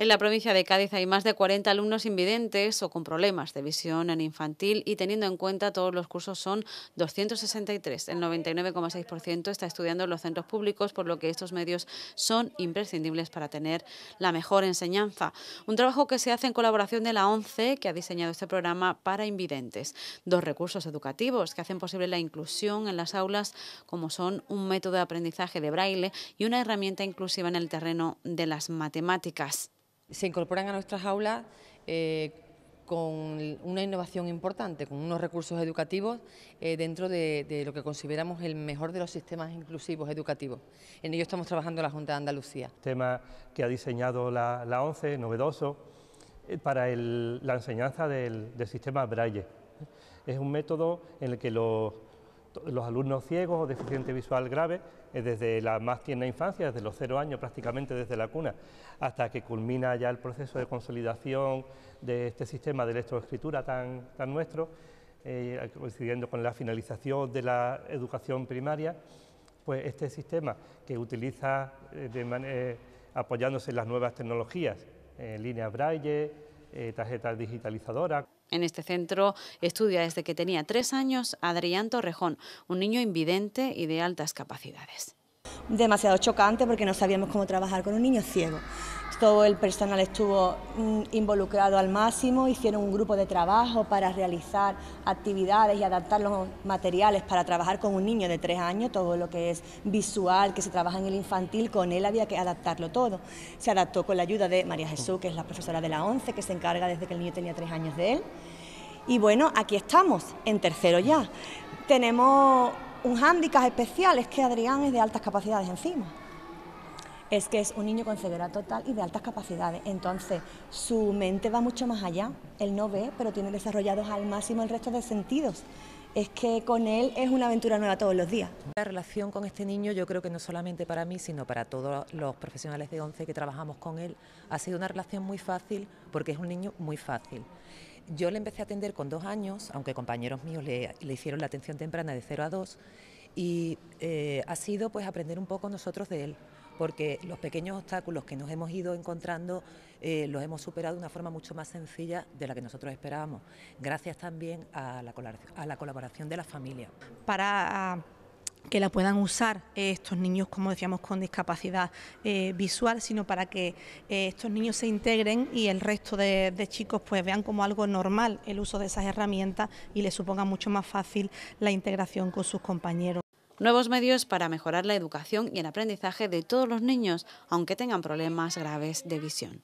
En la provincia de Cádiz hay más de 40 alumnos invidentes o con problemas de visión en infantil y teniendo en cuenta todos los cursos son 263. El 99,6% está estudiando en los centros públicos, por lo que estos medios son imprescindibles para tener la mejor enseñanza. Un trabajo que se hace en colaboración de la ONCE, que ha diseñado este programa para invidentes. Dos recursos educativos que hacen posible la inclusión en las aulas, como son un método de aprendizaje de braille y una herramienta inclusiva en el terreno de las matemáticas se incorporan a nuestras aulas eh, con una innovación importante, con unos recursos educativos eh, dentro de, lo que consideramos el mejor de los sistemas inclusivos educativos. En ello estamos trabajando la Junta de Andalucía. Tema que ha diseñado la, ONCE, novedoso, eh, para la enseñanza del, del sistema Braille. Es un método en el que los los alumnos ciegos o deficiente visual grave desde la más tierna infancia, desde los cero años prácticamente desde la cuna, hasta que culmina ya el proceso de consolidación de este sistema de lectoescritura tan, tan nuestro, eh, coincidiendo con la finalización de la educación primaria, pues este sistema que utiliza eh, eh, apoyándose en las nuevas tecnologías, líneas braille, tarjetas digitalizadoras, en este centro estudia desde que tenía tres años Adrián Torrejón, un niño invidente y de altas capacidades. Demasiado chocante porque no sabíamos cómo trabajar con un niño ciego todo el personal estuvo mm, involucrado al máximo, hicieron un grupo de trabajo para realizar actividades y adaptar los materiales para trabajar con un niño de tres años, todo lo que es visual, que se trabaja en el infantil, con él había que adaptarlo todo. Se adaptó con la ayuda de María Jesús, que es la profesora de la ONCE, que se encarga desde que el niño tenía tres años de él. Y bueno, aquí estamos, en tercero ya. Tenemos un hándicap especial, es que Adrián es de altas capacidades encima es que es un niño con ceguera total y de altas capacidades. Entonces, su mente va mucho más allá. Él no ve, pero tiene desarrollados al máximo el resto de sentidos es que con él es una aventura nueva todos los días. La relación con este niño yo creo que no solamente para mí, sino para todos los profesionales de ONCE que trabajamos con él, ha sido una relación muy fácil porque es un niño muy fácil. Yo le empecé a atender con dos años, aunque compañeros míos le, hicieron la atención temprana de 0 a 2, y eh, ha sido pues aprender un poco nosotros de él porque los pequeños obstáculos que nos hemos ido encontrando eh, los hemos superado de una forma mucho más sencilla de la que nosotros esperábamos, gracias también a la colaboración, a la colaboración de las familias. Para que la puedan usar eh, estos niños, como decíamos, con discapacidad eh, visual, sino para que estos niños se integren y el resto de, de, chicos pues vean como algo normal el uso de esas herramientas y les suponga mucho más fácil la integración con sus compañeros. Nuevos medios para mejorar la educación y el aprendizaje de todos los niños, aunque tengan problemas graves de visión.